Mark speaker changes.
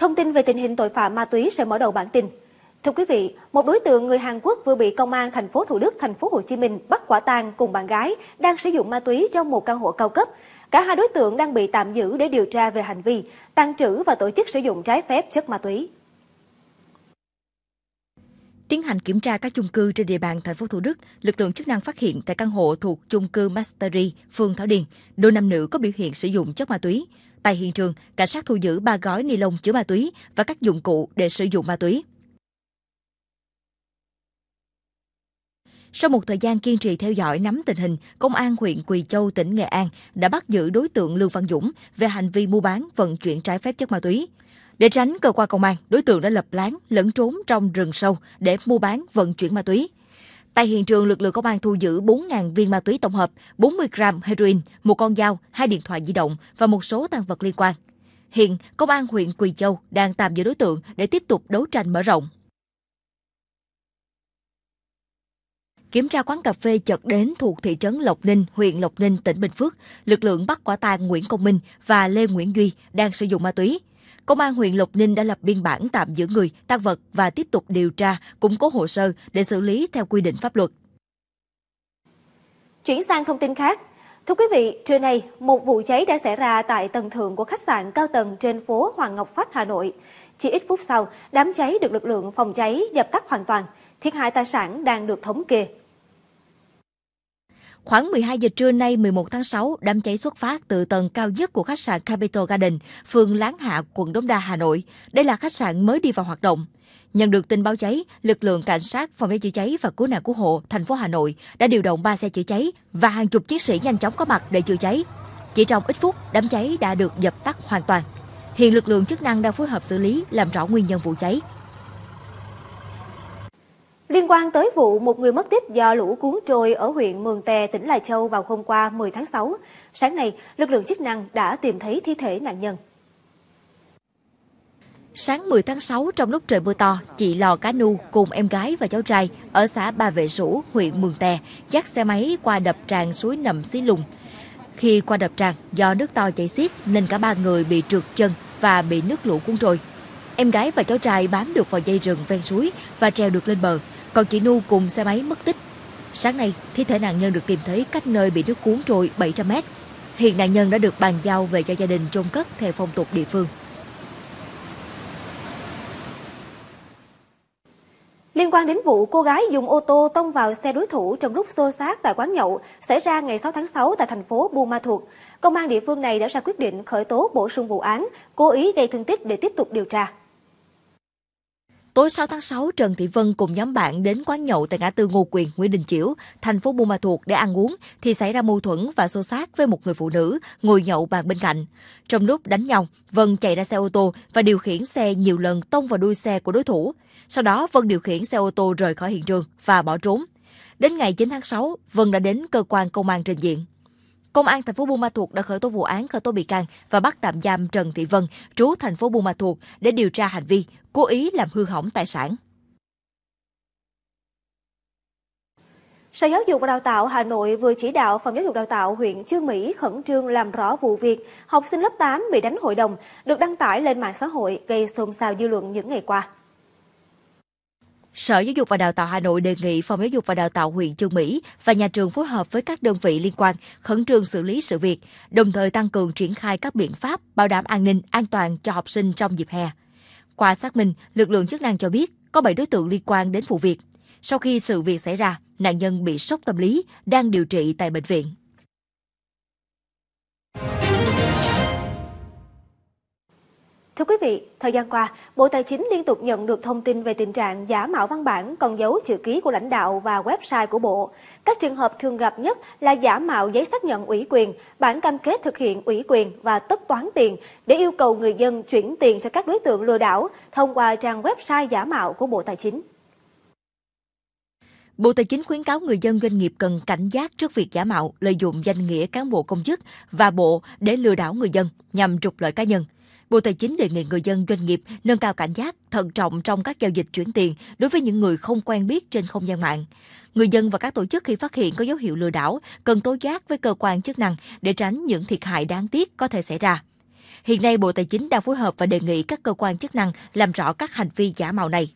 Speaker 1: Thông tin về tình hình tội phạm ma túy sẽ mở đầu bản tin. Thưa quý vị, một đối tượng người Hàn Quốc vừa bị công an thành phố Thủ Đức, thành phố Hồ Chí Minh bắt quả tang cùng bạn gái đang sử dụng ma túy trong một căn hộ cao cấp. Cả hai đối tượng đang bị tạm giữ để điều tra về hành vi tàn trữ và tổ chức sử dụng trái phép chất ma túy.
Speaker 2: Tiến hành kiểm tra các chung cư trên địa bàn thành phố Thủ Đức, lực lượng chức năng phát hiện tại căn hộ thuộc chung cư Mastery, phường Thảo Điền, đôi nam nữ có biểu hiện sử dụng chất ma túy. Tại hiện trường, cảnh sát thu giữ 3 gói ni lông chứa ma túy và các dụng cụ để sử dụng ma túy. Sau một thời gian kiên trì theo dõi nắm tình hình, Công an huyện Quỳ Châu, tỉnh Nghệ An đã bắt giữ đối tượng Lưu Văn Dũng về hành vi mua bán, vận chuyển trái phép chất ma túy. Để tránh cơ quan công an, đối tượng đã lập lán lẫn trốn trong rừng sâu để mua bán vận chuyển ma túy. Tại hiện trường, lực lượng công an thu giữ 4.000 viên ma túy tổng hợp, 40 gram heroin, một con dao, hai điện thoại di động và một số tăng vật liên quan. Hiện, Công an huyện Quỳ Châu đang tạm giữ đối tượng để tiếp tục đấu tranh mở rộng. Kiểm tra quán cà phê chợt đến thuộc thị trấn Lộc Ninh, huyện Lộc Ninh, tỉnh Bình Phước, lực lượng bắt quả tang Nguyễn Công Minh và Lê Nguyễn Duy đang sử dụng ma túy. Công an huyện Lộc Ninh đã lập biên bản tạm giữ người, tăng vật và tiếp tục điều tra, củng cố hồ sơ để xử lý theo quy định pháp luật.
Speaker 1: Chuyển sang thông tin khác. Thưa quý vị, trưa nay, một vụ cháy đã xảy ra tại tầng thượng của khách sạn cao tầng trên phố Hoàng Ngọc Phát, Hà Nội. Chỉ ít phút sau, đám cháy được lực lượng phòng cháy dập tắt hoàn toàn. Thiệt hại tài sản đang được thống kê.
Speaker 2: Khoảng 12 giờ trưa nay 11 tháng 6, đám cháy xuất phát từ tầng cao nhất của khách sạn Capital Garden, phường Láng Hạ, quận Đống Đa, Hà Nội. Đây là khách sạn mới đi vào hoạt động. Nhận được tin báo cháy, lực lượng cảnh sát, phòng cháy chữa cháy và cứu nạn cứu hộ thành phố Hà Nội đã điều động 3 xe chữa cháy và hàng chục chiến sĩ nhanh chóng có mặt để chữa cháy. Chỉ trong ít phút, đám cháy đã được dập tắt hoàn toàn. Hiện lực lượng chức năng đang phối hợp xử lý, làm rõ nguyên nhân vụ cháy.
Speaker 1: Liên quan tới vụ một người mất tích do lũ cuốn trôi ở huyện Mường Tè, tỉnh Lai Châu vào hôm qua 10 tháng 6, sáng nay lực lượng chức năng đã tìm thấy thi thể nạn nhân.
Speaker 2: Sáng 10 tháng 6 trong lúc trời mưa to, chị Lò Cá Nu cùng em gái và cháu trai ở xã Ba Vệ Sủ, huyện Mường Tè dắt xe máy qua đập tràn suối Nầm Xí Lùng. Khi qua đập tràn, do nước to chảy xiết nên cả ba người bị trượt chân và bị nước lũ cuốn trôi. Em gái và cháu trai bám được vào dây rừng ven suối và treo được lên bờ. Còn chị Nu cùng xe máy mất tích. Sáng nay, thi thể nạn nhân được tìm thấy cách nơi bị nước cuốn trôi 700 m Hiện nạn nhân đã được bàn giao về cho gia đình chôn cất theo phong tục địa phương.
Speaker 1: Liên quan đến vụ cô gái dùng ô tô tông vào xe đối thủ trong lúc xô xát tại quán nhậu xảy ra ngày 6 tháng 6 tại thành phố Buôn Ma Thuột, công an địa phương này đã ra quyết định khởi tố bổ sung vụ án cố ý gây thương tích để tiếp tục điều tra. Tối 6 tháng 6, Trần Thị Vân cùng nhóm bạn đến quán
Speaker 2: nhậu tại ngã tư Ngô Quyền, Nguyễn Đình Chiểu, thành phố Buôn Ma Thuột để ăn uống thì xảy ra mâu thuẫn và xô xát với một người phụ nữ ngồi nhậu bàn bên cạnh. Trong lúc đánh nhau, Vân chạy ra xe ô tô và điều khiển xe nhiều lần tông vào đuôi xe của đối thủ. Sau đó, Vân điều khiển xe ô tô rời khỏi hiện trường và bỏ trốn. Đến ngày 9 tháng 6, Vân đã đến cơ quan công an trình diện. Công an thành phố Buôn Ma Thuột đã khởi tố vụ án khởi tố bị can và bắt tạm giam Trần Thị Vân, trú thành phố Buôn Ma Thuột để điều tra hành vi cố ý làm hư hỏng tài sản.
Speaker 1: Sở Giáo dục và Đào tạo Hà Nội vừa chỉ đạo Phòng Giáo dục Đào tạo huyện Chương Mỹ khẩn trương làm rõ vụ việc học sinh lớp 8 bị đánh hội đồng được đăng tải lên mạng xã hội gây xôn xao dư luận những ngày qua.
Speaker 2: Sở Giáo dục và Đào tạo Hà Nội đề nghị Phòng Giáo dục và Đào tạo huyện Chương Mỹ và nhà trường phối hợp với các đơn vị liên quan khẩn trương xử lý sự việc, đồng thời tăng cường triển khai các biện pháp bảo đảm an ninh, an toàn cho học sinh trong dịp hè. Qua xác minh, lực lượng chức năng cho biết có 7 đối tượng liên quan đến vụ việc. Sau khi sự việc xảy ra, nạn nhân bị sốc tâm lý, đang điều trị tại bệnh viện.
Speaker 1: Thưa quý vị, thời gian qua, Bộ Tài chính liên tục nhận được thông tin về tình trạng giả mạo văn bản còn dấu chữ ký của lãnh đạo và website của Bộ. Các trường hợp thường gặp nhất là giả mạo giấy xác nhận ủy quyền, bản cam kết thực hiện ủy quyền và tất toán tiền để yêu cầu người dân chuyển tiền cho các đối tượng lừa đảo thông qua trang website giả mạo của Bộ Tài chính.
Speaker 2: Bộ Tài chính khuyến cáo người dân doanh nghiệp cần cảnh giác trước việc giả mạo, lợi dụng danh nghĩa cán bộ công chức và bộ để lừa đảo người dân nhằm trục lợi cá nhân. Bộ Tài chính đề nghị người dân doanh nghiệp nâng cao cảnh giác, thận trọng trong các giao dịch chuyển tiền đối với những người không quen biết trên không gian mạng. Người dân và các tổ chức khi phát hiện có dấu hiệu lừa đảo cần tố giác với cơ quan chức năng để tránh những thiệt hại đáng tiếc có thể xảy ra. Hiện nay Bộ Tài chính đang phối hợp và đề nghị các cơ quan chức năng làm rõ các hành vi giả mạo này.